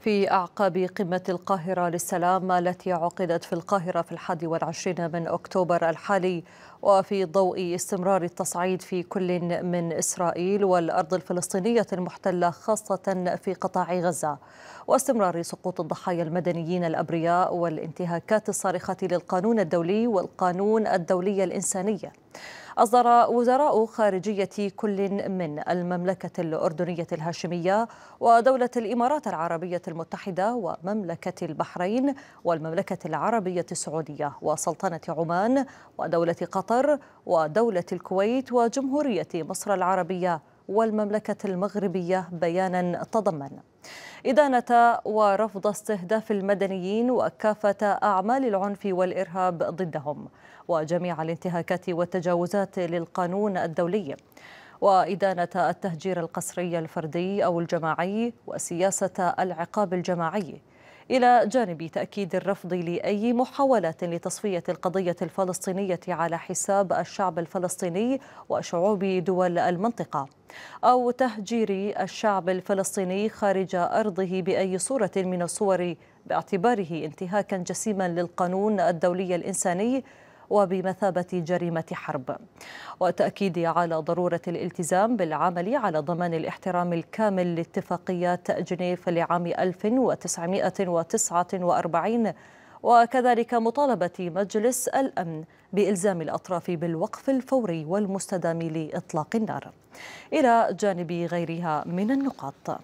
في أعقاب قمة القاهرة للسلام التي عقدت في القاهرة في الحادي والعشرين من أكتوبر الحالي وفي ضوء استمرار التصعيد في كل من إسرائيل والأرض الفلسطينية المحتلة خاصة في قطاع غزة واستمرار سقوط الضحايا المدنيين الأبرياء والانتهاكات الصارخة للقانون الدولي والقانون الدولي الإنساني أصدر وزراء خارجية كل من المملكة الأردنية الهاشمية ودولة الإمارات العربية المتحدة ومملكة البحرين والمملكة العربية السعودية وسلطنة عمان ودولة قطر ودولة الكويت وجمهورية مصر العربية والمملكة المغربية بيانا تضمن إدانة ورفض استهداف المدنيين وكافة أعمال العنف والإرهاب ضدهم وجميع الانتهاكات والتجاوزات للقانون الدولي وإدانة التهجير القسري الفردي أو الجماعي وسياسة العقاب الجماعي إلى جانب تأكيد الرفض لأي محاولة لتصفية القضية الفلسطينية على حساب الشعب الفلسطيني وشعوب دول المنطقة أو تهجير الشعب الفلسطيني خارج أرضه بأي صورة من الصور باعتباره انتهاكا جسيما للقانون الدولي الإنساني وبمثابة جريمة حرب وتاكيد على ضرورة الالتزام بالعمل على ضمان الاحترام الكامل لاتفاقيات جنيف لعام 1949 وكذلك مطالبة مجلس الأمن بإلزام الأطراف بالوقف الفوري والمستدام لإطلاق النار إلى جانب غيرها من النقاط